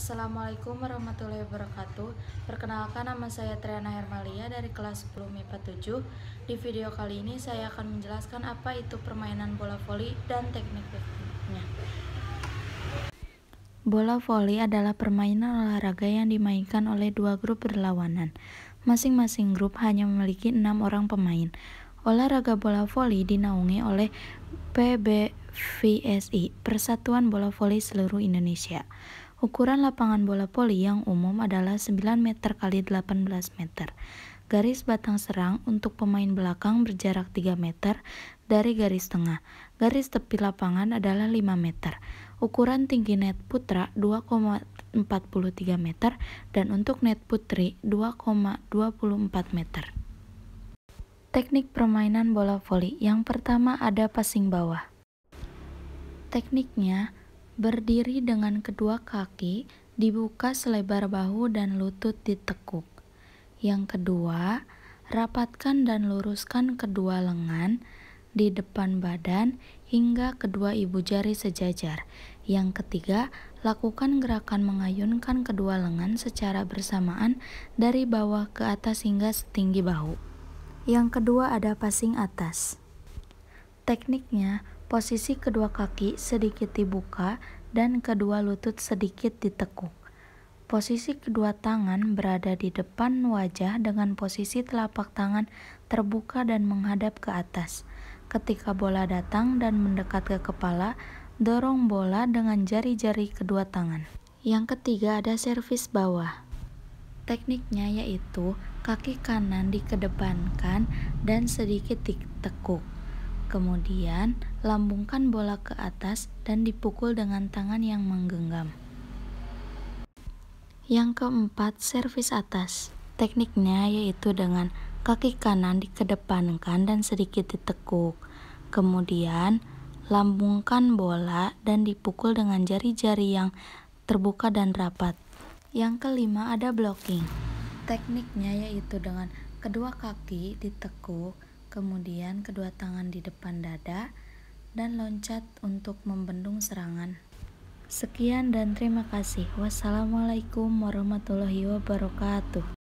Assalamualaikum warahmatullahi wabarakatuh Perkenalkan nama saya Triana Hermalia dari kelas 10 MIPA 7 Di video kali ini saya akan menjelaskan apa itu permainan bola voli dan teknik-tekniknya Bola voli adalah permainan olahraga yang dimainkan oleh dua grup berlawanan Masing-masing grup hanya memiliki enam orang pemain Olahraga bola voli dinaungi oleh PBVSI, Persatuan Bola Voli Seluruh Indonesia. Ukuran lapangan bola voli yang umum adalah 9 meter x 18 meter. Garis batang serang untuk pemain belakang berjarak 3 meter dari garis tengah. Garis tepi lapangan adalah 5 meter. Ukuran tinggi net putra 2,43 meter dan untuk net putri 2,24 meter. Teknik permainan bola voli yang pertama ada passing bawah. Tekniknya, Berdiri dengan kedua kaki dibuka selebar bahu dan lutut ditekuk. Yang kedua, rapatkan dan luruskan kedua lengan di depan badan hingga kedua ibu jari sejajar. Yang ketiga, lakukan gerakan mengayunkan kedua lengan secara bersamaan dari bawah ke atas hingga setinggi bahu. Yang kedua ada passing atas. Tekniknya, Posisi kedua kaki sedikit dibuka dan kedua lutut sedikit ditekuk. Posisi kedua tangan berada di depan wajah dengan posisi telapak tangan terbuka dan menghadap ke atas. Ketika bola datang dan mendekat ke kepala, dorong bola dengan jari-jari kedua tangan. Yang ketiga ada servis bawah. Tekniknya yaitu kaki kanan dikedepankan dan sedikit ditekuk Kemudian, lambungkan bola ke atas dan dipukul dengan tangan yang menggenggam. Yang keempat, servis atas. Tekniknya yaitu dengan kaki kanan dikedepankan dan sedikit ditekuk. Kemudian, lambungkan bola dan dipukul dengan jari-jari yang terbuka dan rapat. Yang kelima ada blocking. Tekniknya yaitu dengan kedua kaki ditekuk kemudian kedua tangan di depan dada, dan loncat untuk membendung serangan. Sekian dan terima kasih. Wassalamualaikum warahmatullahi wabarakatuh.